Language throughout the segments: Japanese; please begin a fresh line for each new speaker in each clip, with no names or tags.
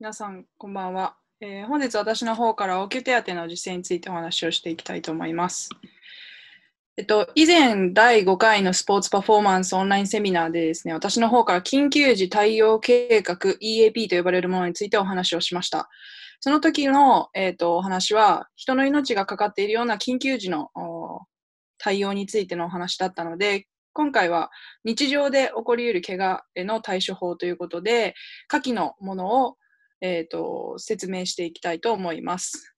皆さん、こんばんは。えー、本日、私の方から応急手当の実践についてお話をしていきたいと思います。えっと、以前、第5回のスポーツパフォーマンスオンラインセミナーでですね、私の方から緊急時対応計画 EAP と呼ばれるものについてお話をしました。その時の、えーと、とお話は、人の命がかかっているような緊急時の対応についてのお話だったので、今回は日常で起こりうる怪我への対処法ということで、下記のものをえーと、説明していきたいと思います。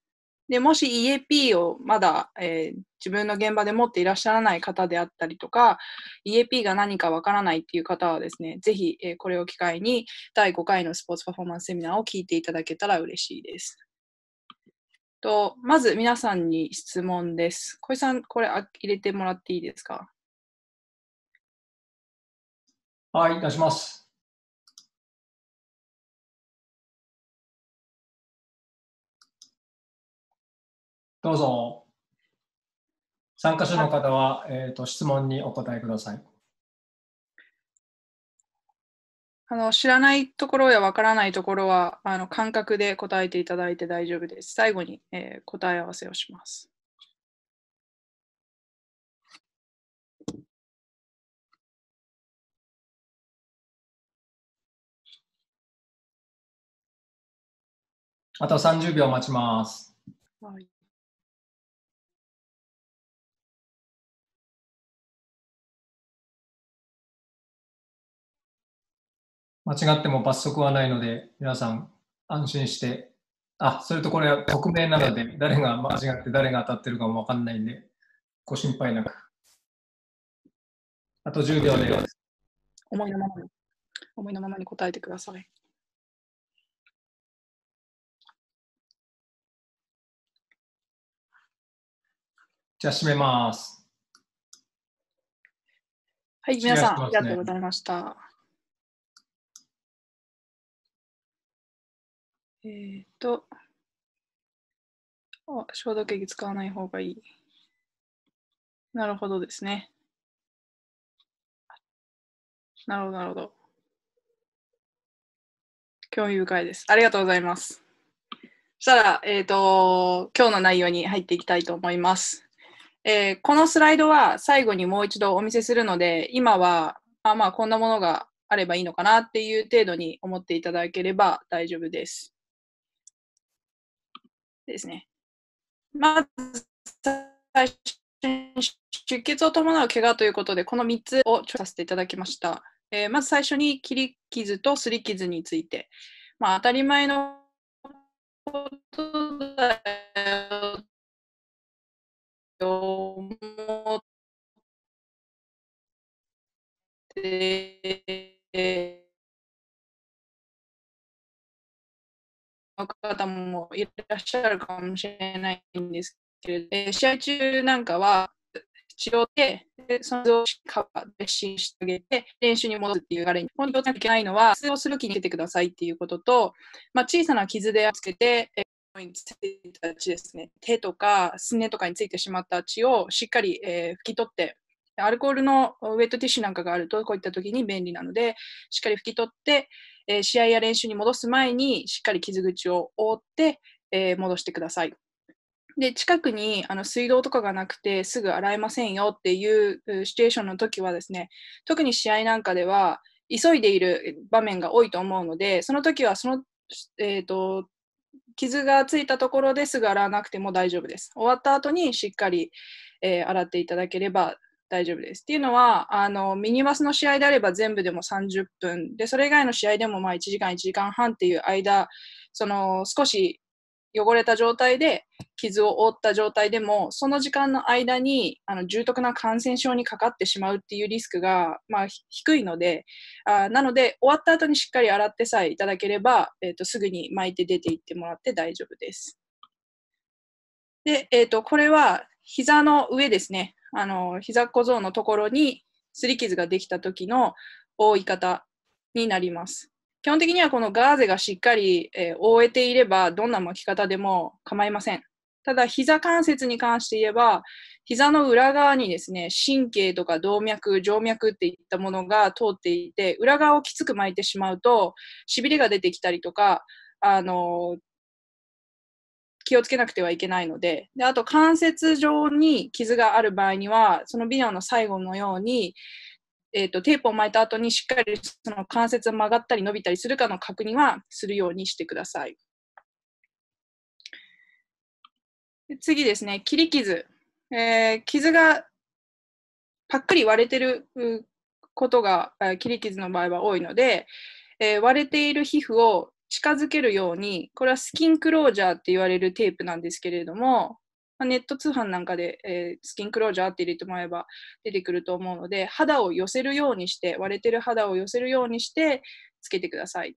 でもし EAP をまだ、えー、自分の現場で持っていらっしゃらない方であったりとか EAP が何かわからないっていう方はですねぜひ、えー、これを機会に第5回のスポーツパフォーマンスセミナーを聞いていただけたら嬉しいです。とまず皆さんに質問です。小石さん、これ入れてもらっていいですか
はい、いたします。どうぞ。
参加者の方は、えーと、質問にお答えください。
あの知らないところやわからないところはあの感覚で答えていただいて大丈夫です。最後に、えー、答え合わせをします。
あと30秒待ちます。はい
間違っても罰則はないので、皆さん安心して、あ、それとこれは匿名なので、誰が間違って誰が当たってるかもわかんないんで、ご心配なく。あと10秒で。
思いのままに、思いのままに答えてください。じゃあ、締めます。はい、皆さん、ね、ありがとうございました。えっ、と、あ、消毒液使わない方がいい。なるほどですね。
なるほど、なるほど。興味深いです。ありがとうございます。そしたら、えっ、ー、と、今日の内容に入っていきたいと思います。えー、このスライドは最後にもう一度お見せするので、今は、あまあ、こんなものがあればいいのかなっていう程度に思っていただければ大丈夫です。ですね。まず最初に出血を伴う怪我ということで、この3つを調査させていただきました。えー、まず最初に切り傷とすり傷について、まあ、当たり前のこと
だよと思って、
方もいらっしゃるかもしれないんですけれど、え試合中なんかは治療で、その臓器カバーでしてあげて、練習に戻るっていう流れに、本当にいけないのは、通をする気につけてくださいっていうことと、まあ、小さな傷でつけて、えついた血ですね手とかすねとかについてしまった血をしっかり、えー、拭き取ってアルコールのウェットティッシュなんかがあると、こういった時に便利なので、しっかり拭き取って、えー、試合や練習に戻す前に、しっかり傷口を覆って、えー、戻してください。で、近くにあの水道とかがなくて、すぐ洗えませんよっていうシチュエーションの時はですね、特に試合なんかでは、急いでいる場面が多いと思うので、その時はその、えーと、と傷がついたところですぐ洗わなくても大丈夫です。終わった後にしっかり、えー、洗っていただければ大丈夫です。っていうのは、あの、ミニバスの試合であれば全部でも30分、で、それ以外の試合でもまあ1時間、1時間半っていう間、その、少し汚れた状態で、傷を負った状態でも、その時間の間に、あの、重篤な感染症にかかってしまうっていうリスクが、まあ、低いので、あなので、終わった後にしっかり洗ってさえいただければ、えっ、ー、と、すぐに巻いて出て行ってもらって大丈夫です。で、えっ、ー、と、これは、膝の上ですね。あの膝小僧のところに擦り傷ができた時の覆い方になります。基本的にはこのガーゼがしっかり、えー、覆えていればどんな巻き方でも構いません。ただ膝関節に関して言えば膝の裏側にですね神経とか動脈静脈っていったものが通っていて裏側をきつく巻いてしまうとしびれが出てきたりとかあの気をつけなくてはいけないのでであと関節上に傷がある場合にはそのビデオの最後のように、えーと、テープを巻いた後にしっかりその関節曲がったり伸びたりするかの確認はするようにしてください。次ですね、切り傷。えー、傷がパックリ割れてることが、えー、切り傷の場合は多いので、えー、割れている皮膚を近づけるように、これはスキンクロージャーって言われるテープなんですけれども、まネット通販なんかで、えー、スキンクロージャーって入れてもらえば出てくると思うので、肌を寄せるようにして、割れてる肌を寄せるようにしてつけてください。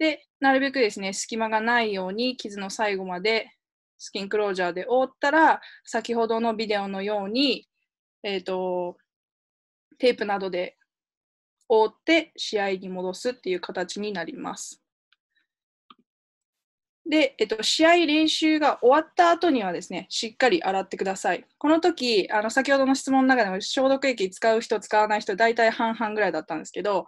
で、なるべくですね、隙間がないように傷の最後までスキンクロージャーで覆ったら、先ほどのビデオのように、えっ、ー、と、テープなどで覆って試合に戻すっていう形になります。で、えっと、試合練習が終わった後にはですね、しっかり洗ってください。この時、あの、先ほどの質問の中でも消毒液使う人、使わない人、大体半々ぐらいだったんですけど、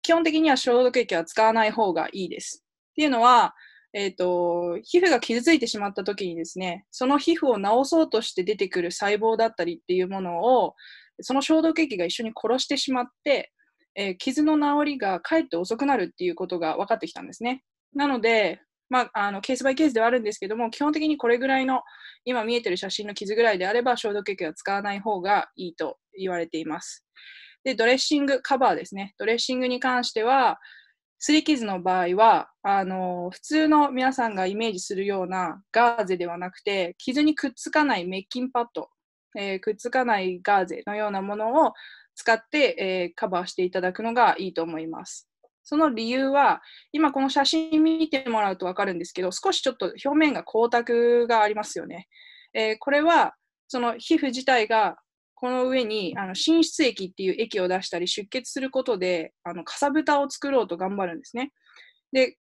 基本的には消毒液は使わない方がいいです。っていうのは、えっ、と、皮膚が傷ついてしまった時にですね、その皮膚を治そうとして出てくる細胞だったりっていうものを、その消毒液が一緒に殺してしまって、えー、傷の治りがかえって遅くなるっていうことが分かってきたんですね。なので、まあ、あのケースバイケースではあるんですけども基本的にこれぐらいの今見えてる写真の傷ぐらいであれば消毒液は使わない方がいいと言われています。でドレッシングカバーですねドレッシングに関してはすり傷の場合はあの普通の皆さんがイメージするようなガーゼではなくて傷にくっつかない滅菌パッド、えー、くっつかないガーゼのようなものを使って、えー、カバーしていただくのがいいと思います。その理由は、今この写真見てもらうと分かるんですけど、少しちょっと表面が光沢がありますよね。えー、これは、その皮膚自体がこの上にあの浸出液っていう液を出したり出血することであのかさぶたを作ろうと頑張るんですね。で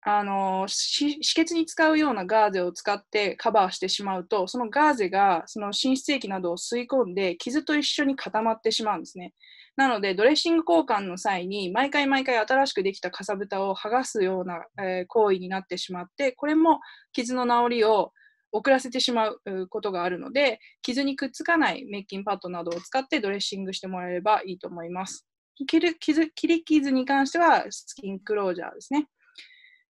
あの止血に使うようなガーゼを使ってカバーしてしまうとそのガーゼがその浸出液などを吸い込んで傷と一緒に固まってしまうんですね。なので、ドレッシング交換の際に、毎回毎回新しくできたかさぶたを剥がすような、えー、行為になってしまって、これも傷の治りを遅らせてしまうことがあるので、傷にくっつかないメキンパッドなどを使ってドレッシングしてもらえればいいと思います。切り傷に関しては、スキンクロージャーですね。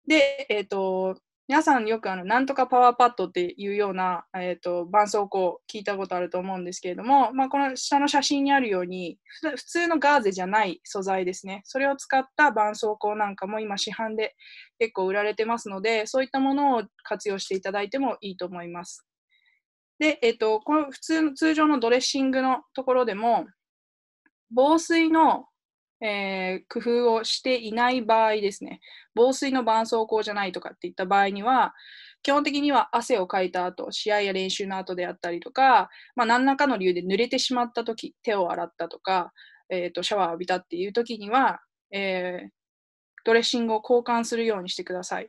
で、えー、と、皆さんよくあのなんとかパワーパッドっていうような、えーと、絆創膏聞いたことあると思うんですけれども、まあ、この下の写真にあるように普通のガーゼじゃない素材ですねそれを使った絆創膏なんかも今市販で結構売られてますのでそういったものを活用していただいてもいいと思います。で、えーと、とこの普通の通常のドレッシングのところでも防水のえー、工夫をしていない場合ですね、防水の絆創膏じゃないとかっていった場合には、基本的には汗をかいた後、試合や練習の後であったりとか、まあ、何らかの理由で濡れてしまった時、手を洗ったとか、えーと、シャワーを浴びたっていう時には、えー、ドレッシングを交換するようにしてください。っ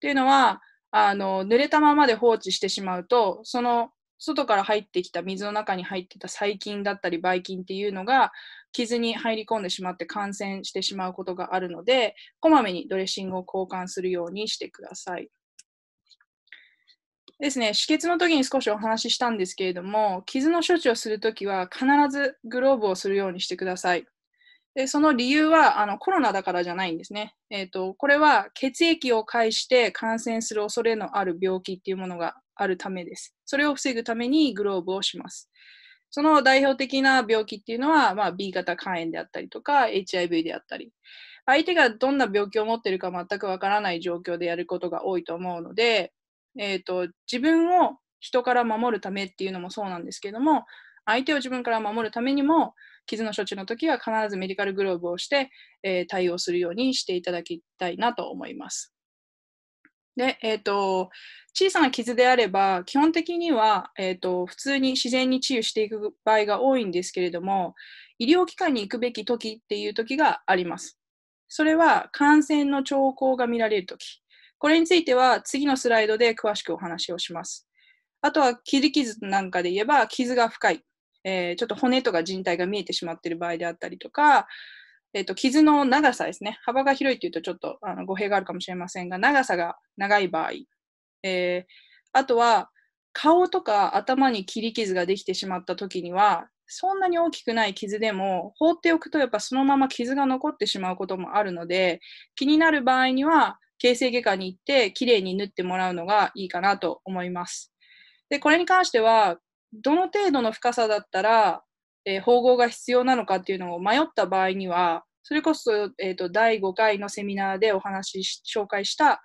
ていうのは、あの濡れたままで放置してしまうと、その外から入ってきた水の中に入ってた細菌だったりばい菌っていうのが傷に入り込んでしまって感染してしまうことがあるのでこまめにドレッシングを交換するようにしてください。ですね、止血の時に少しお話ししたんですけれども傷の処置をするときは必ずグローブをするようにしてください。でその理由はあのコロナだからじゃないんですね、えーと。これは血液を介して感染する恐れのある病気っていうものがあるためです。それを防ぐためにグローブをします。その代表的な病気っていうのは、まあ、B 型肝炎であったりとか HIV であったり相手がどんな病気を持ってるか全くわからない状況でやることが多いと思うので、えーと、と自分を人から守るためっていうのもそうなんですけども相手を自分から守るためにも傷の処置の時は必ずメディカルグローブをして、えー、対応するようにしていただきたいなと思います。で、えーと、小さな傷であれば基本的には、えーと、と普通に自然に治癒していく場合が多いんですけれども医療機関に行くべき時っていう時があります。それは感染の兆候が見られる時。これについては次のスライドで詳しくお話をします。あとは切り傷なんかで言えば傷が深い。えー、ちょっと骨とか人体が見えてしまっている場合であったりとか、えっ、と、傷の長さですね。幅が広いというとちょっとあの語弊があるかもしれませんが、長さが長い場合、えー、あとは顔とか頭に切り傷ができてしまった時には、そんなに大きくない傷でも放っておくとやっぱそのまま傷が残ってしまうこともあるので、気になる場合には形成外科に行ってきれいに縫ってもらうのがいいかなと思います。で、これに関しては、どの程度の深さだったらえー、縫合が必要なのかっていうのを迷った場合には、それこそ、えーと、第5回のセミナーでお話し紹介した、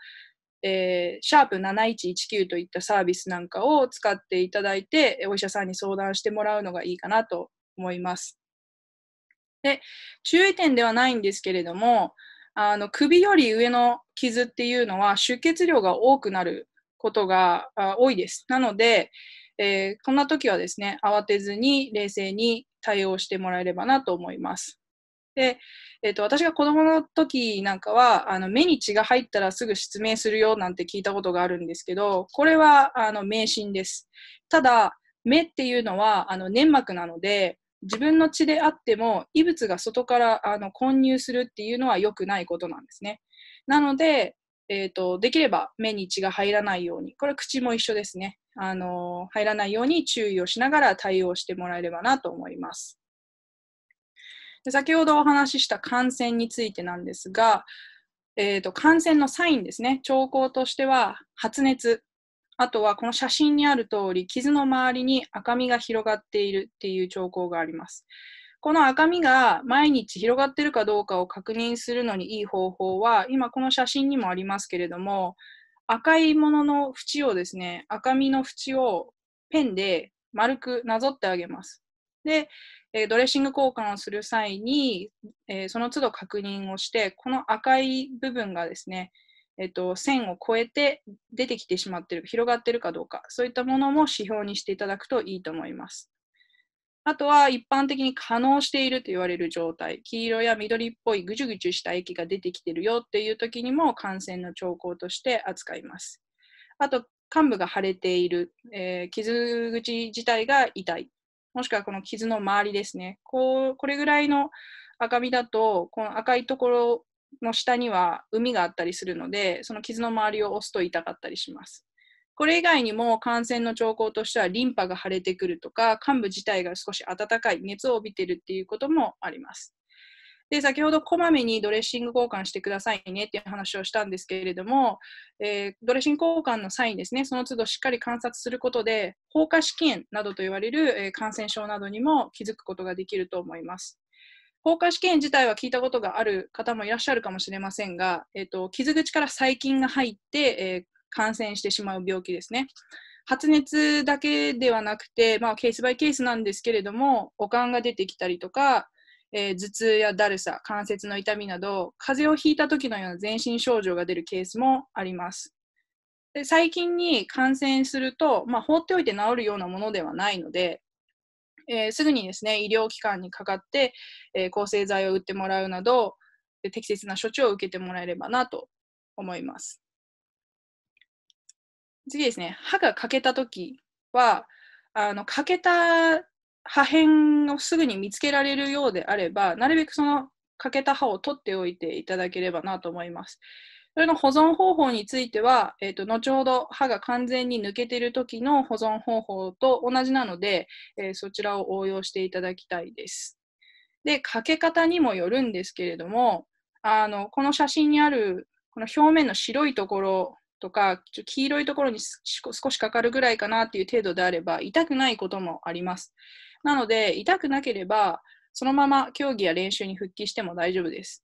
えー、シャープ7119といったサービスなんかを使っていただいて、お医者さんに相談してもらうのがいいかなと思います。で、注意点ではないんですけれども、あの首より上の傷っていうのは出血量が多くなることが多いです。なので、えー、こんな時はですね、慌てずに冷静に、対応してもらえればなと思います。で、えっ、ー、と、私が子供の時なんかは、あの、目に血が入ったらすぐ失明するよなんて聞いたことがあるんですけど、これは、あの、迷信です。ただ、目っていうのは、あの、粘膜なので、自分の血であっても、異物が外から、あの、混入するっていうのは良くないことなんですね。なので、えーと、できれば目に血が入らないようにこれ口も一緒ですねあの入らないように注意をしながら対応してもらえればなと思いますで先ほどお話しした感染についてなんですが、えーと感染のサインですね兆候としては発熱あとはこの写真にある通り傷の周りに赤みが広がっているっていう兆候がありますこの赤みが毎日広がってるかどうかを確認するのにいい方法は、今この写真にもありますけれども、赤いものの縁をですね、赤みの縁をペンで丸くなぞってあげます。で、えドレッシング交換をする際に、えその都度確認をして、この赤い部分がですね、えっと、線を越えて出てきてしまってる、広がってるかどうか、そういったものも指標にしていただくといいと思います。あとは一般的に可能していると言われる状態、黄色や緑っぽいぐちゅぐちゅした液が出てきているよっていう時にも感染の兆候として扱います。あと、患部が腫れている、えー、傷口自体が痛い、もしくはこの傷の周りですね。こうこれぐらいの赤みだと、この赤いところの下には海があったりするので、その傷の周りを押すと痛かったりします。これ以外にも感染の兆候としてはリンパが腫れてくるとか患部自体が少し温かい熱を帯びているっていうこともあります。で先ほどこまめにドレッシング交換してくださいねっていう話をしたんですけれども、えー、ドレッシング交換の際にですねその都度しっかり観察することで放火試験などと言われる、えー、感染症などにも気づくことができると思います。放火試験自体は聞いたことがある方もいらっしゃるかもしれませんが、えーと傷口から細菌が入って、えー、感染してしまう病気ですね。発熱だけではなくて、まあ、ケースバイケースなんですけれども、悪寒が出てきたりとか、えー、頭痛やだるさ、関節の痛みなど、風邪をひいた時のような全身症状が出るケースもあります。で最近に感染すると、まあ、放っておいて治るようなものではないので、えー、すぐにですね医療機関にかかって、えー、抗生剤を打ってもらうなど適切な処置を受けてもらえればなと思います。次ですね、歯が欠けたときは、あの欠けた破片をすぐに見つけられるようであれば、なるべくその欠けた歯を取っておいていただければなと思います。それの保存方法については、えーと、後ほど歯が完全に抜けている時の保存方法と同じなので、えー、そちらを応用していただきたいです。で、かけ方にもよるんですけれども、あのこの写真にあるこの表面の白いところとか、ちょ黄色いところに少しかかるぐらいかなっていう程度であれば、痛くないこともあります。なので、痛くなければ、そのまま競技や練習に復帰しても大丈夫です。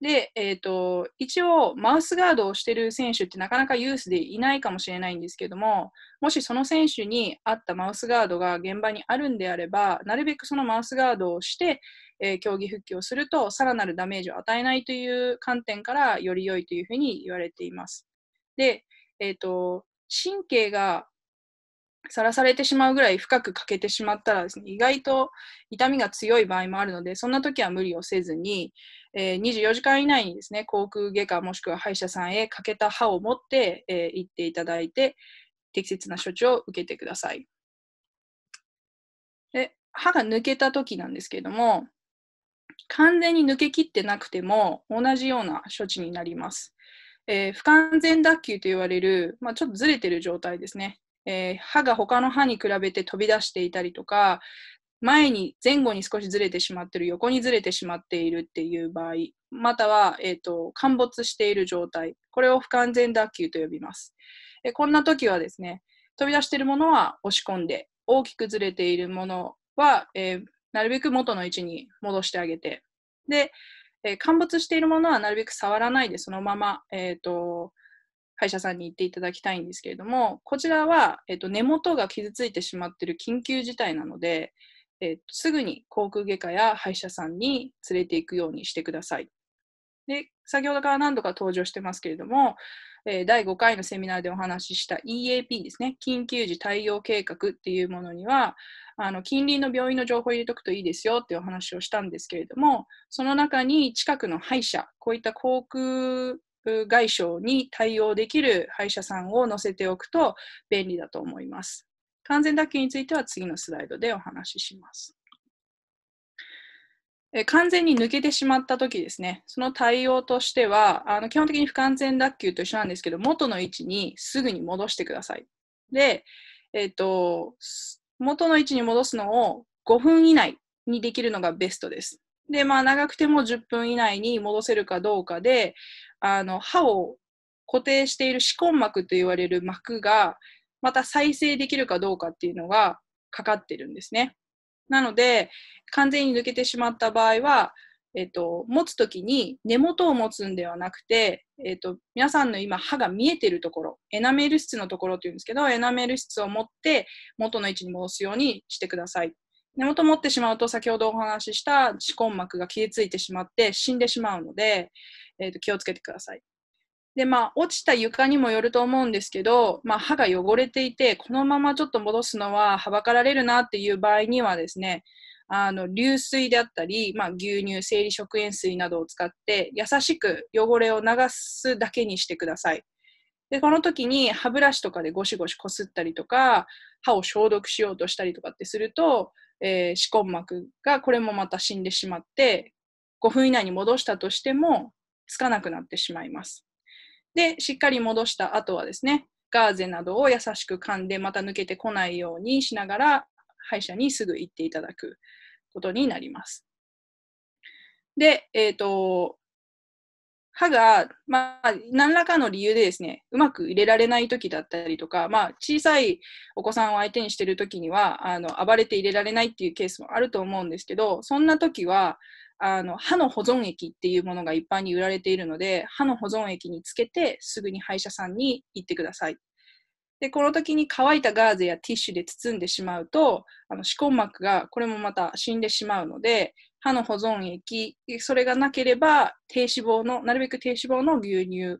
で、えっ、ー、と、一応、マウスガードをしてる選手ってなかなかユースでいないかもしれないんですけども、もしその選手に合ったマウスガードが現場にあるんであれば、なるべくそのマウスガードをして、えー、競技復帰をすると、さらなるダメージを与えないという観点から、より良いというふうに言われています。で、えっ、ー、と、神経がさらされてしまうぐらい深く欠けてしまったらですね、意外と痛みが強い場合もあるので、そんな時は無理をせずに、えー、24時間以内にですね、口腔外科もしくは歯医者さんへ欠けた歯を持って、えー、行っていただいて、適切な処置を受けてください。で歯が抜けた時なんですけれども、完全に抜けきってなくても同じような処置になります。えー、不完全脱臼と言われる、まあ、ちょっとずれてる状態ですね。えー、歯が他の歯に比べて飛び出していたりとか、前に前後に少しずれてしまっている、横にずれてしまっているっていう場合、または、えーと、と陥没している状態、これを不完全脱臼と呼びます。えー、こんな時はですね、飛び出しているものは押し込んで、大きくずれているものは、えー、なるべく元の位置に戻してあげて、で、えー、陥没しているものはなるべく触らないでそのまま、えーと、歯医者さんに行っていただきたいんですけれどもこちらは、えーと、と根元が傷ついてしまっている緊急事態なので、えーと、すぐに口腔外科や歯医者さんに連れていくようにしてください。で先ほどから何度か登場してますけれども、えー、第5回のセミナーでお話しした EAP ですね、緊急時対応計画っていうものには、あの近隣の病院の情報を入れておくといいですよっていうお話をしたんですけれども、その中に近くの歯医者、こういった航空外傷に対応できる歯医者さんを載せておくと便利だと思います。完全脱臼については次のスライドでお話しします。完全に抜けてしまった時ですね、その対応としては、あの基本的に不完全脱臼と一緒なんですけど、元の位置にすぐに戻してください。で、えっ、ー、と、元の位置に戻すのを5分以内にできるのがベストです。で、まあ長くても10分以内に戻せるかどうかで、あの歯を固定している歯根膜と言われる膜がまた再生できるかどうかっていうのがかかってるんですね。なので、完全に抜けてしまった場合は、えっと、持つ時に根元を持つんではなくて、えっと、皆さんの今歯が見えてるところエナメル質のところっていうんですけどエナメル質を持って元の位置に戻すようにしてください根元持ってしまうと先ほどお話しした歯根膜が消えついてしまって死んでしまうので、えっと、気をつけてくださいで、まあ、落ちた床にもよると思うんですけど、まあ、歯が汚れていて、このままちょっと戻すのははばかられるなっていう場合にはですね、あの流水であったり、まあ、牛乳、生理食塩水などを使って優しく汚れを流すだけにしてください。で、この時に歯ブラシとかでゴシゴシこすったりとか、歯を消毒しようとしたりとかってすると、えー、歯根膜がこれもまた死んでしまって、5分以内に戻したとしても、つかなくなってしまいます。で、しっかり戻した後はですね、ガーゼなどを優しく噛んで、また抜けてこないようにしながら、歯医者にすぐ行っていただくことになります。で、えっ、ー、と、歯が、まあ、何らかの理由でですね、うまく入れられない時だったりとか、まあ、小さいお子さんを相手にしてる時には、あの、暴れて入れられないっていうケースもあると思うんですけど、そんな時は、あの歯の保存液っていうものが一般に売られているので歯の保存液につけてすぐに歯医者さんに行ってください。でこの時に乾いたガーゼやティッシュで包んでしまうとあの歯根膜がこれもまた死んでしまうので歯の保存液それがなければ低脂肪のなるべく低脂肪の牛乳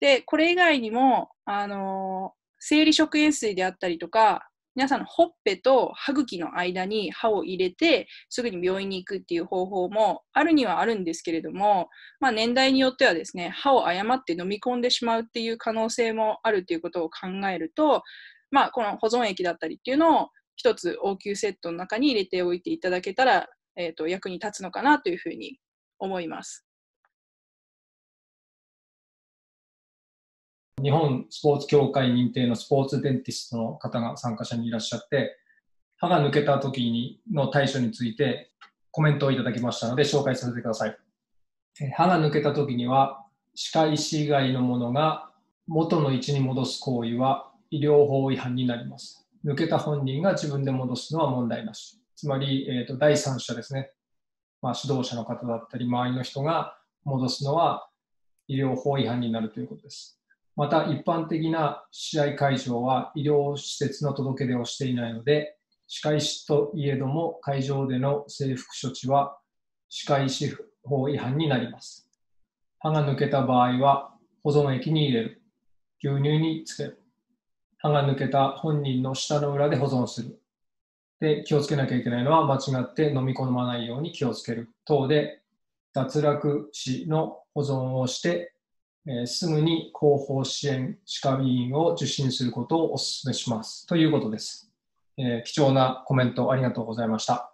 でこれ以外にも、あのー、生理食塩水であったりとか皆さんのほっぺと歯茎の間に歯を入れてすぐに病院に行くっていう方法もあるにはあるんですけれども、まあ、年代によってはですね歯を誤って飲み込んでしまうっていう可能性もあるということを考えると、まあ、この保存液だったりっていうのを1つ応急セットの中に入れておいていただけたら、えーと役に立つのかなというふうに
思います。
日本スポーツ協会認定のスポーツデンティストの方が参加者にいらっしゃって、歯が抜けた時にの対処についてコメントをいただきましたので紹介させてください。歯が抜けた時には、歯科医師以外のものが元の位置に戻す行為は医療法違反になります。抜けた本人が自分で戻すのは問題なし。つまり、えーと、第三者ですね。まあ、指導者の方だったり、周りの人が戻すのは医療法違反になるということです。また一般的な試合会場は医療施設の届け出をしていないので、歯科医師といえども会場での制服処置は歯科医師法違反になります。歯が抜けた場合は保存液に入れる。牛乳につける。歯が抜けた本人の舌の裏で保存する。で、気をつけなきゃいけないのは間違って飲み込まないように気をつける等で、脱落死の保存をしてえすぐに後方支援歯科医院を受診することをお勧めします。ということです。えー、貴重なコメントありがとうございました。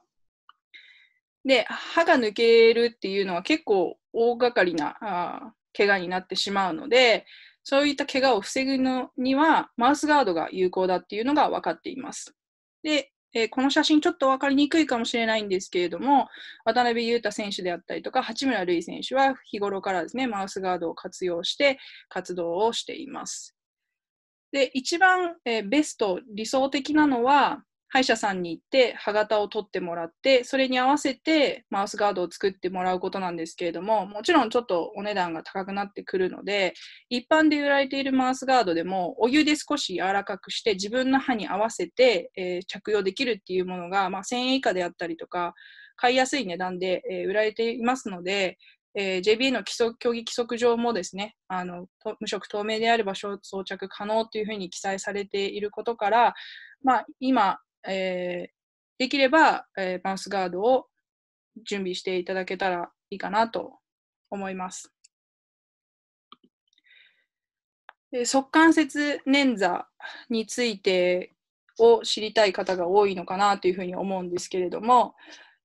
で、歯が抜けるっていうのは結構大掛かりなあ怪我になってしまうので、そういった怪我を防ぐのには、マウスガードが有効だっていうのが分かっています。で、えー、この写真ちょっと分かりにくいかもしれないんですけれども、渡辺裕太選手であったりとか、八村塁選手は日頃からですね、マウスガードを活用して活動をしています。で、一番、えー、ベスト、理想的なのは、歯医者さんに行って歯型を取ってもらってそれに合わせてマウスガードを作ってもらうことなんですけれどももちろんちょっとお値段が高くなってくるので一般で売られているマウスガードでもお湯で少し柔らかくして自分の歯に合わせて、えー、着用できるっていうものが、まあ、1000円以下であったりとか買いやすい値段で、えー、売られていますので、えー、JBA の基礎競技規則上もですねあの無色透明であれば装着可能というふうに記載されていることから、まあ、今えー、できれば、えー、バンスガードを準備していただけたらいいかなと思います。で関節捻挫についてを知りたい方が多いのかなというふうに思うんですけれども、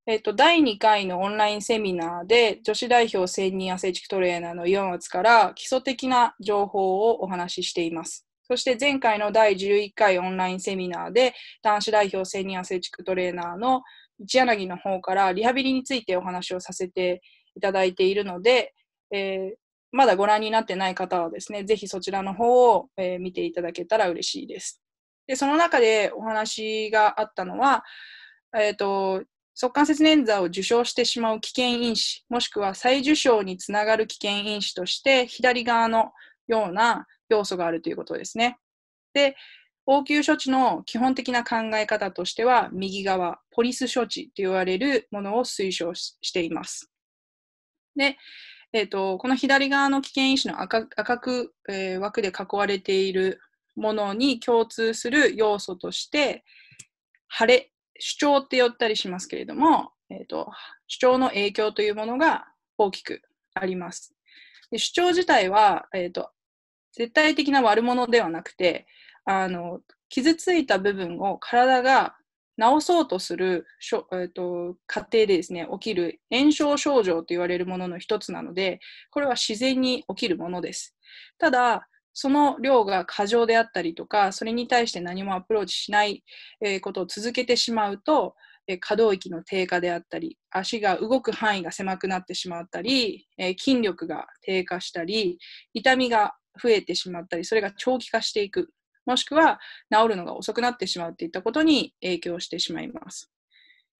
えっと、第2回のオンラインセミナーで女子代表専任アスレチックトレーナーの岩松から基礎的な情報をお話ししています。そして前回の第11回オンラインセミナーで、男子代表セニアセチックトレーナーの一柳の方からリハビリについてお話をさせていただいているので、えー、まだご覧になってない方はですね、ぜひそちらの方を、えー、見ていただけたら嬉しいです。で、その中でお話があったのは、えっ、ー、と、速関節捻挫を受賞してしまう危険因子、もしくは再受賞につながる危険因子として、左側のような要素があるということですね。で、応急処置の基本的な考え方としては、右側、ポリス処置と言われるものを推奨しています。で、えっ、ー、と、この左側の危険因子の赤赤く、えー、枠で囲われているものに共通する要素として、腫れ、主張って呼ったりしますけれども、えーと、主張の影響というものが大きくあります。で主張自体は、えーと、絶対的な悪者ではなくてあの傷ついた部分を体が治そうとするしょ、えーと、過程でですね起きる炎症症状と言われるものの一つなのでこれは自然に起きるものです。ただその量が過剰であったりとかそれに対して何もアプローチしないことを続けてしまうと可動域の低下であったり足が動く範囲が狭くなってしまったり筋力が低下したり痛みが増えてしまったり、それが長期化していく、もしくは治るのが遅くなってしまうといったことに影響してしまいます。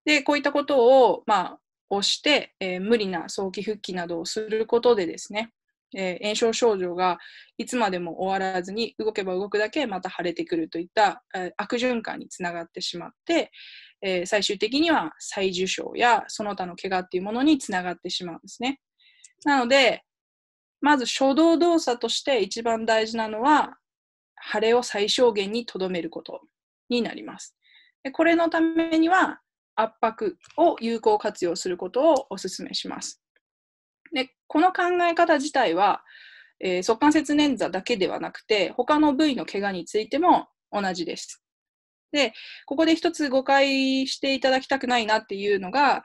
で、こういったことを、まあ、押して、えー、無理な早期復帰などをすることでですね、えー、炎症症状がいつまでも終わらずに動けば動くだけまた腫れてくるといった、えー、悪循環につながってしまって、えー、最終的には再受傷やその他の怪我っていうものにつながってしまうんですね。なので、まず初動動作として一番大事なのは、腫れを最小限にとどめることになります。でこれのためには、圧迫を有効活用することをお勧めします。でこの考え方自体は、えー、速関節捻挫だけではなくて、他の部位の怪我についても同じです。で、ここで一つ誤解していただきたくないなっていうのが、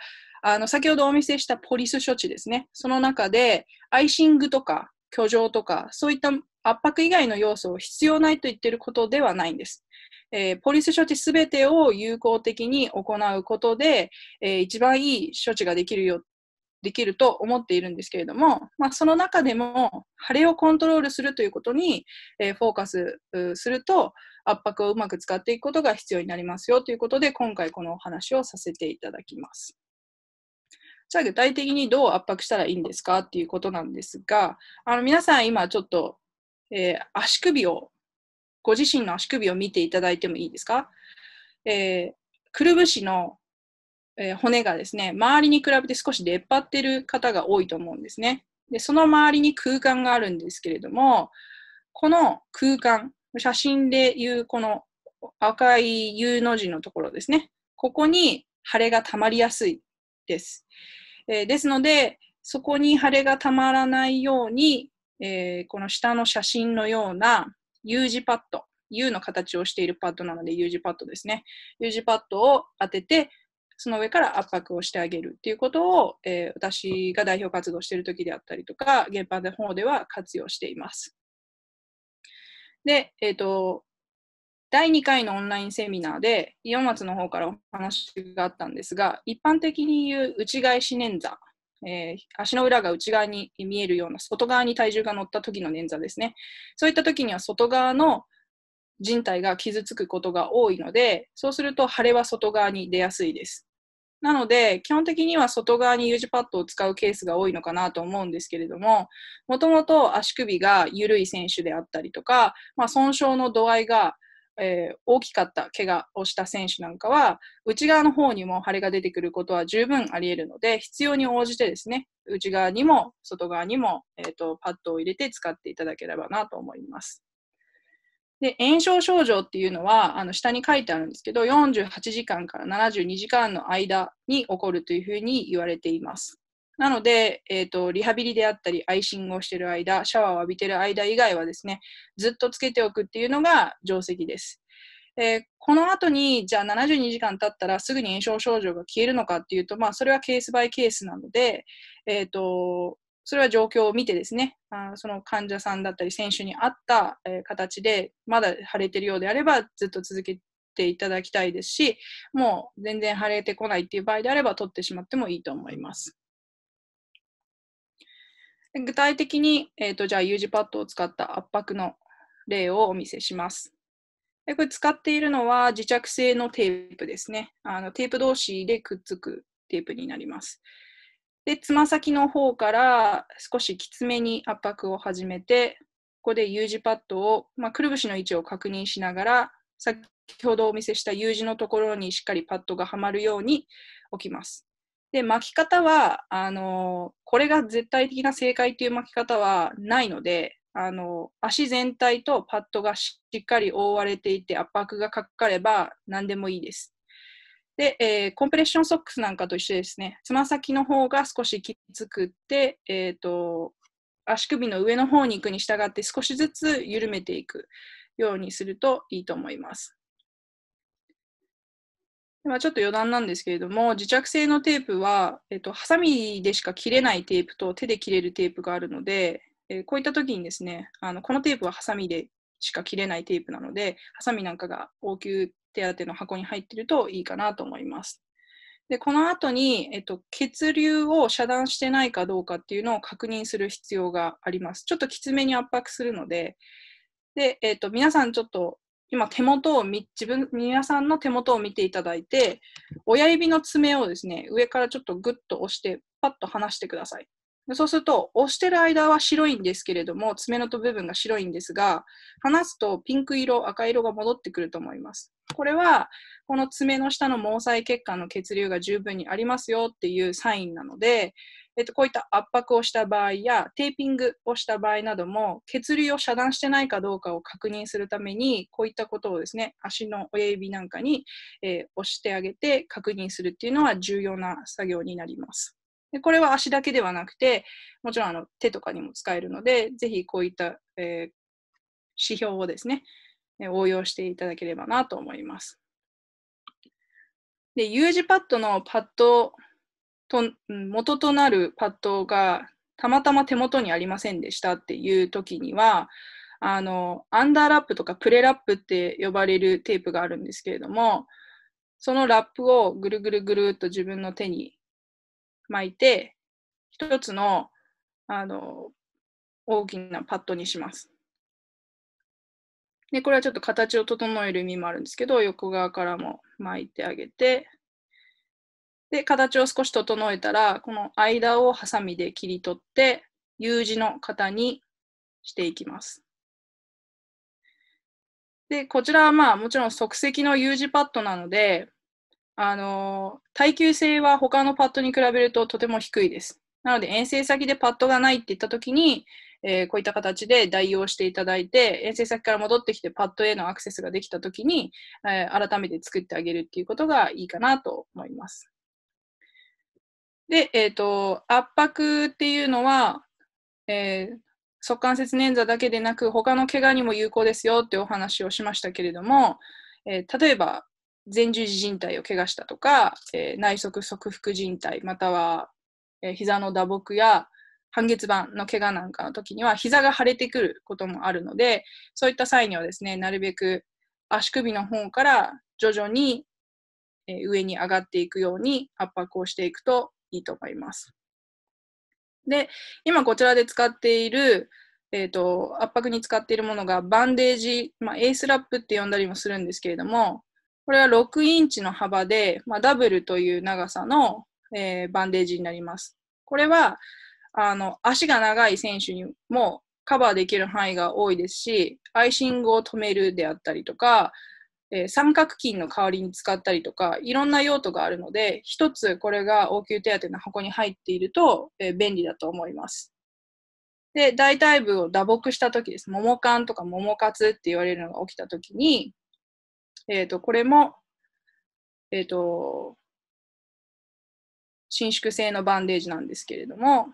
あの、先ほどお見せしたポリス処置ですね。その中で、アイシングとか、居城とか、そういった圧迫以外の要素を必要ないと言っていることではないんです。えー、ポリス処置すべてを有効的に行うことで、えー、一番いい処置ができるよ、できると思っているんですけれども、まあ、その中でも腫れをコントロールするということに、えー、フォーカスすると圧迫をうまく使っていくことが必要になりますよということで今回このお話をさせていただきます。じゃあ具体的にどう圧迫したらいいんですかっていうことなんですが、あの皆さん今ちょっと、えー、足首を、ご自身の足首を見ていただいてもいいですか。えー、くるぶしの、えー、骨がですね、周りに比べて少し出っ張ってる方が多いと思うんですね。で、その周りに空間があるんですけれども、この空間、写真でいうこの赤い U の字のところですね。ここに腫れが溜まりやすい。です。えー、ですので、そこに腫れがたまらないように、えー、この下の写真のような U 字パッド、U の形をしているパッドなので U 字パッドですね。U 字パッドを当てて、その上から圧迫をしてあげるっていうことを、えー、私が代表活動している時であったりとか、現場の方では活用しています。で、えっ、ー、と、第2回のオンラインセミナーで、イオマツの方からお話があったんですが、一般的に言う内返し捻挫、えー、足の裏が内側に見えるような、外側に体重が乗った時の捻挫ですね。そういった時には外側の人体が傷つくことが多いので、そうすると腫れは外側に出やすいです。なので、基本的には外側に U 字パッドを使うケースが多いのかなと思うんですけれども、もともと足首が緩い選手であったりとか、まあ、損傷の度合いがえー、大きかった怪我をした選手なんかは、内側の方にも腫れが出てくることは十分あり得るので、必要に応じてですね、内側にも外側にも、えーと、とパッドを入れて使っていただければなと思います。で炎症症状っていうのはあの下に書いてあるんですけど48時間から72時間の間に起こるというふうに言われています。なので、えーと、リハビリであったり、アイシングをしている間、シャワーを浴びている間以外はですね、ずっとつけておくっていうのが定石です。えー、この後に、じゃあ72時間経ったらすぐに炎症症状が消えるのかっていうと、まあ、それはケースバイケースなので、えっ、ー、と、それは状況を見てですね、あその患者さんだったり選手に合った、形で、まだ腫れてるようであれば、ずっと続けていただきたいですし、もう全然腫れてこないっていう場合であれば、取ってしまってもいいと思います。具体的に、えーと、じゃあ U 字パッドを使った圧迫の例をお見せします。でこれ使っているのは磁着性のテープですね。あのテープ同士でくっつくテープになります。で、つま先の方から少しきつめに圧迫を始めて、ここで U 字パッドを、まあ、くるぶしの位置を確認しながら、先ほどお見せした U 字のところにしっかりパッドがはまるように置きます。で、巻き方は、あの、これが絶対的な正解という巻き方はないので、あの、足全体とパッドがしっかり覆われていて圧迫がかかれば何でもいいです。で、えー、コンプレッションソックスなんかと一緒ですね。つま先の方が少しきつくって、えっ、ー、と、足首の上の方に行くに従って少しずつ緩めていくようにするといいと思います。ちょっと余談なんですけれども、磁着性のテープは、えっと、ハサミでしか切れないテープと手で切れるテープがあるので、えー、こういった時にですね、あのこのテープはハサミでしか切れないテープなので、ハサミなんかが応急手当の箱に入ってるといいかなと思います。で、この後に、えっと、血流を遮断してないかどうかっていうのを確認する必要があります。ちょっときつめに圧迫するので、で、えっと、皆さんちょっと今手元を自分皆さんの手元を見ていただいて親指の爪をですね上からちょっとグッと押してパッと離してくださいそうすると押してる間は白いんですけれども爪の部分が白いんですが離すとピンク色赤色が戻ってくると思いますこれはこの爪の下の毛細血管の血流が十分にありますよっていうサインなのでえっと、こういった圧迫をした場合やテーピングをした場合なども血流を遮断してないかどうかを確認するためにこういったことをですね足の親指なんかに、えー、押してあげて確認するっていうのは重要な作業になります。でこれは足だけではなくてもちろんあの手とかにも使えるのでぜひこういった、えー、指標をですね応用していただければなと思います。で U 字パッドのパッドと元となるパッドがたまたま手元にありませんでしたっていう時にはあのアンダーラップとかプレラップって呼ばれるテープがあるんですけれどもそのラップをぐるぐるぐるっと自分の手に巻いて一つのあの大きなパッドにします。でこれはちょっと形を整える意味もあるんですけど横側からも巻いてあげてで形を少し整えたらこの間をハサミで切り取って U 字の型にしていきます。でこちらはまあもちろん即席の U 字パッドなのであの耐久性は他のパッドに比べるととても低いです。なので遠征先でパッドがないって言った時に、えー、こういった形で代用していただいて遠征先から戻ってきてパッドへのアクセスができた時に、えー、改めて作ってあげるっていうことがいいかなと思います。で、えっ、ー、と、圧迫っていうのは、えー、速関節捻挫だけでなく、他の怪我にも有効ですよってお話をしましたけれども、えー、例えば、前十字靭帯を怪我したとか、えー、内側側腹靭帯、または、えー、膝の打撲や半月板の怪我なんかの時には、膝が腫れてくることもあるので、そういった際にはですね、なるべく足首の方から徐々に上に上がっていくように圧迫をしていくといいと思います。で、今こちらで使っている、えーと、圧迫に使っているものがバンデージ、まあ、エースラップって呼んだりもするんですけれども、これは6インチの幅で、まあ、ダブルという長さの、えー、バンデージになります。これはあの足が長い選手にもカバーできる範囲が多いですし、アイシングを止めるであったりとか、えー、三角巾の代わりに使ったりとかいろんな用途があるので一つこれが応急手当の箱に入っていると、えー、便利だと思います。で大腿部を打撲した時です桃缶とか桃活って言われるのが起きた時に、えーと、これも、えーと伸縮性のバンデージなんですけれども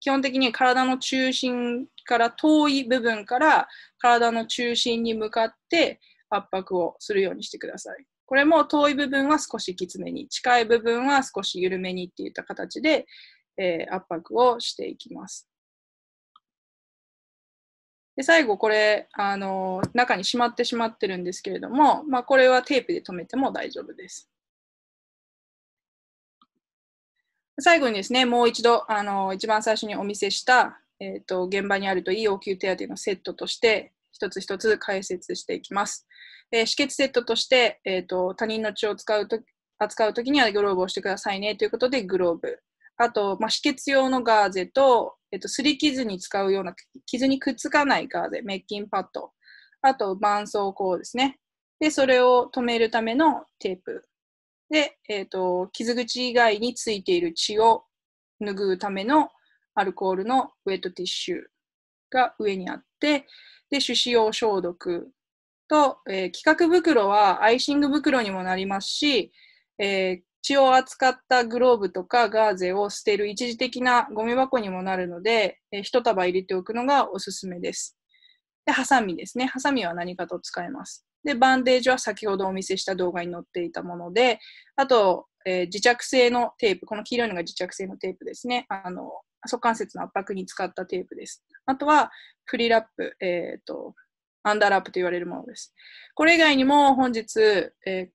基本的に体の中心から遠い部分から体の中心に向かって圧迫をするようにしてください。これも遠い部分は少しきつめに、近い部分は少し緩めにっていった形で、えー、圧迫をしていきます。で最後これ、あの中にしまってしまってるんですけれども、まあ、これはテープで留めても大丈夫です。最後にですね、もう一度、あの一番最初にお見せした、えーと、現場にあるといい応急手当のセットとして、一つ一つ解説していきます。えー、止血セットとして、えーと、他人の血を使うと扱うときにはグローブをしてくださいねということで、グローブ。あと、まあ、止血用のガーゼと、えっ、と、すり傷に使うような、傷にくっつかないガーゼ、滅菌パッド。あと、絆創膏ですね。で、それを止めるためのテープ。で、えーと、傷口以外についている血を拭うためのアルコールのウェットティッシュが上にあってで手指用消毒と、えー、規格袋はアイシング袋にもなりますし、えー、血を扱ったグローブとかガーゼを捨てる一時的なゴミ箱にもなるので、えー、一束入れておくのがおすすめです。で、ハサミですね。ハサミは何かと使えます。で、バンデージは先ほどお見せした動画に載っていたもので、あと、えー、磁着性のテープ、この黄色いのが磁着性のテープですね。あの、足関節の圧迫に使ったテープです。あとは、フリーラップ、えっ、ー、と、アンダーラップと言われるものです。これ以外にも本日、えー、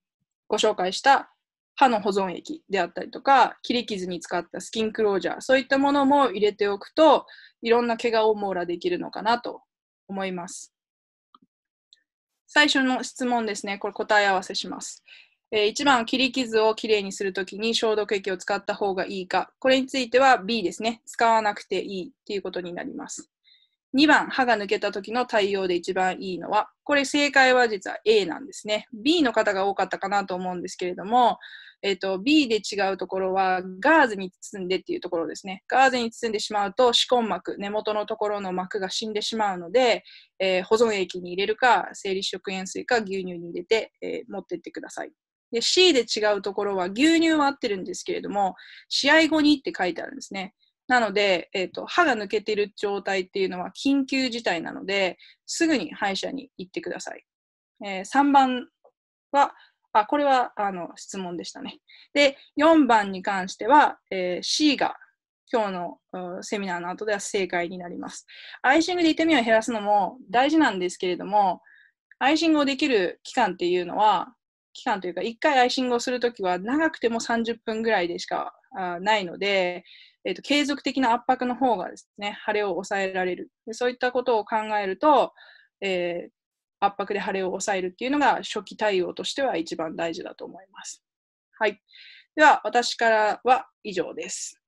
ご紹介した歯の保存液であったりとか、切り傷に使ったスキンクロージャー、そういったものも入れておくと、いろんな怪我を網羅できるのかなと思います。最初の質問ですね。これ答え合わせします。えー、1番、切り傷をきれいにするときに消毒液を使った方がいいか。これについては B ですね。使わなくていいっていうことになります。2番、歯が抜けた時の対応で一番いいのは、これ正解は実は A なんですね。B の方が多かったかなと思うんですけれども、えっ、ー、と、B で違うところは、ガーゼに包んでっていうところですね。ガーゼに包んでしまうと、歯根膜、根元のところの膜が死んでしまうので、えー、保存液に入れるか、生理食塩水か牛乳に入れて、えー、持ってってください。で、C で違うところは、牛乳は合ってるんですけれども、試合後にって書いてあるんですね。なので、えーと、歯が抜けてる状態っていうのは緊急事態なので、すぐに歯医者に行ってください。えー、3番は、あ、これはあの質問でしたね。で、4番に関しては、えー、C が今日のセミナーの後では正解になります。アイシングで痛みを減らすのも大事なんですけれども、アイシングをできる期間っていうのは、期間というか、1回アイシングをするときは長くても30分ぐらいでしかないので、えーと、と継続的な圧迫の方がですね、腫れを抑えられる。でそういったことを考えると、えー、圧迫で腫れを抑えるっていうのが初期対応としては一番大事だと思います。はい。では、私からは以上です。